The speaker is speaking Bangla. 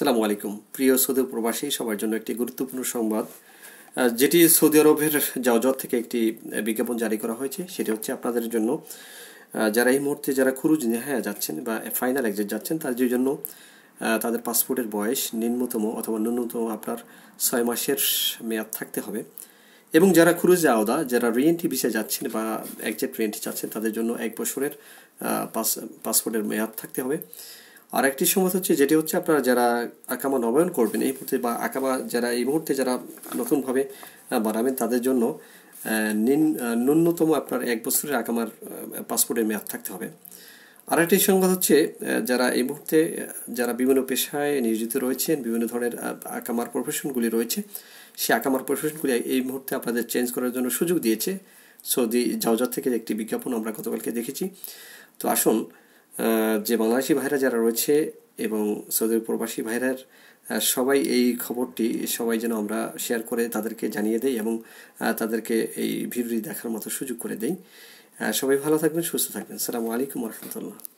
সালামু আলাইকুম প্রিয় সৌদি প্রবাসী সবার জন্য একটি গুরুত্বপূর্ণ সংবাদ যেটি সৌদি আরবের জাওজত থেকে একটি বিজ্ঞাপন জারি করা হয়েছে সেটি হচ্ছে আপনাদের জন্য যারা এই মুহূর্তে যারা খুরুজ নেহায়া যাচ্ছেন বা ফাইনাল এক্সিট যাচ্ছেন তাদের জন্য তাদের পাসপোর্টের বয়স নিম্নতম অথবা ন্যূনতম আপনার ছয় মাসের মেয়াদ থাকতে হবে এবং যারা খুরুজ আওদা যারা রিএনটি ভিসায় যাচ্ছেন বা একজেট রিএনটি যাচ্ছেন তাদের জন্য এক বছরের পাসপোর্টের মেয়াদ থাকতে হবে আর একটি সমস্যা হচ্ছে যেটি হচ্ছে আপনারা যারা আঁকামা নবায়ন করবেন এই মুহূর্তে বা আঁকামা যারা এই মুহূর্তে যারা নতুনভাবে বানাবেন তাদের জন্য ন্যূনতম আপনার এক বছরের আঁকামার পাসপোর্টের মেয়াদ থাকতে হবে আর একটি সংবাদ হচ্ছে যারা এই মুহূর্তে যারা বিভিন্ন পেশায় নিয়োজিত রয়েছেন বিভিন্ন ধরনের আঁকামার প্রফেশনগুলি রয়েছে সে আঁকামার প্রফেশনগুলি এই মুহূর্তে আপনাদের চেঞ্জ করার জন্য সুযোগ দিয়েছে সৌদি জাওজার থেকে একটি বিজ্ঞাপন আমরা গতকালকে দেখেছি তো আসুন যে বাংলাদেশি ভাইরা যারা রয়েছে এবং সৌদি প্রবাসী ভাইরার সবাই এই খবরটি সবাই যেন আমরা শেয়ার করে তাদেরকে জানিয়ে দেই এবং তাদেরকে এই ভিডিওটি দেখার মতো সুযোগ করে দেই সবাই ভালো থাকবেন সুস্থ থাকবেন সালামু আলাইকুম রহমতুল্লাহ